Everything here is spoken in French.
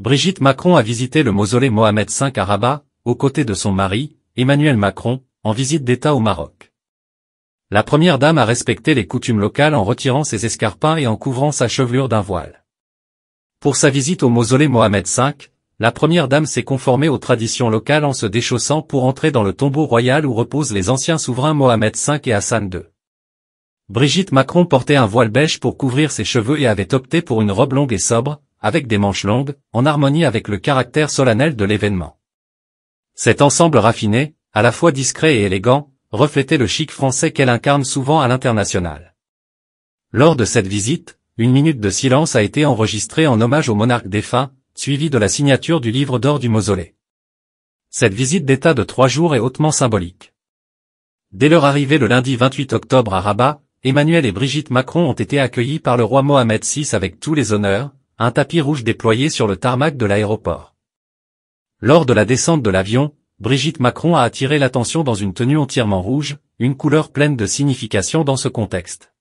Brigitte Macron a visité le mausolée Mohamed V à Rabat, aux côtés de son mari, Emmanuel Macron, en visite d'État au Maroc. La première dame a respecté les coutumes locales en retirant ses escarpins et en couvrant sa chevelure d'un voile. Pour sa visite au mausolée Mohamed V, la première dame s'est conformée aux traditions locales en se déchaussant pour entrer dans le tombeau royal où reposent les anciens souverains Mohamed V et Hassan II. Brigitte Macron portait un voile beige pour couvrir ses cheveux et avait opté pour une robe longue et sobre, avec des manches longues, en harmonie avec le caractère solennel de l'événement. Cet ensemble raffiné, à la fois discret et élégant, reflétait le chic français qu'elle incarne souvent à l'international. Lors de cette visite, une minute de silence a été enregistrée en hommage au monarque défunt, suivi de la signature du livre d'or du mausolée. Cette visite d'État de trois jours est hautement symbolique. Dès leur arrivée le lundi 28 octobre à Rabat, Emmanuel et Brigitte Macron ont été accueillis par le roi Mohamed VI avec tous les honneurs, un tapis rouge déployé sur le tarmac de l'aéroport. Lors de la descente de l'avion, Brigitte Macron a attiré l'attention dans une tenue entièrement rouge, une couleur pleine de signification dans ce contexte.